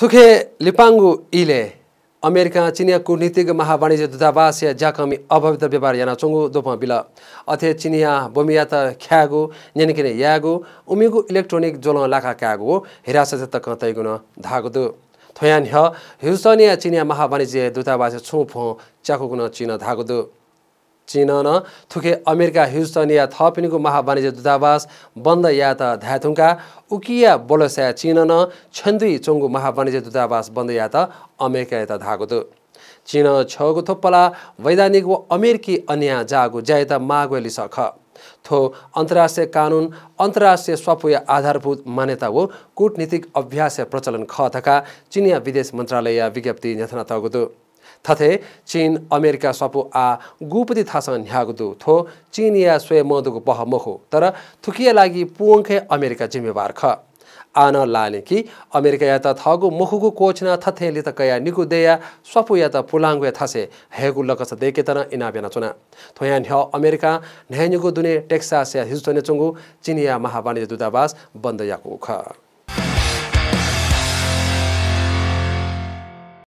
थुखे लिपाङ्गु इले अमेरिका चिनिया कुटनीतिक महावाणिज्य दूतावास या ज्याकमी अभावित व्यापार याना चुङ्गु दोप बिल अथे चिनिया बोमिया त ख्यागु यानिकिने यागु उमिगु इलेक्ट्रोनिक जोल लाखा क्यागु हिरासत न धागु दु थोयान ह्युस्टन चिनिया महावाणिज्य दूतावास छु फो च्याकुगुन चिन दु चिन थुके अमेरिका ह्युस्टन या थपिनको महावाणिज्य दूतावास बन्द त ध्याथुङका उकिया बोलोसा चिन छन्दुई चोङ्गु महावाणिज्य दूतावास बन्द यात अमेरिका यता धागोदो चिन छगु थोप्पला वैधानिक वा अमेरिकी अन्य जागु ज्यायता मागवेली सख थो अन्तर्राष्ट्रिय कानुन अन्तर्राष्ट्रिय स्वपुय आधारभूत मान्यता हो कूटनीतिक अभ्यास प्रचलन खतका चिनिया विदेश मन्त्रालय विज्ञप्ति नेथना तगुदु तथे चीन अमेरिका सपु आ गुपति थासँग न्यागुदु थो चीन या स्वे मधुको पह मखखु तर थुकिया लागि पुङ्खे अमेरिका जिम्मेवार ख आन लाने कि अमेरिका या त थगु मखुगो कोचना थे लि त कया निकु देया सपु या त पुलाङ्ग थासे लकस लगस तर इना बेनाचु थोया ढ अमेरिका दुने टेक्सास या टेक्सा चंगु चुङ्गु चिनिया महावाणिज्य दूतावास बन्द याकु ख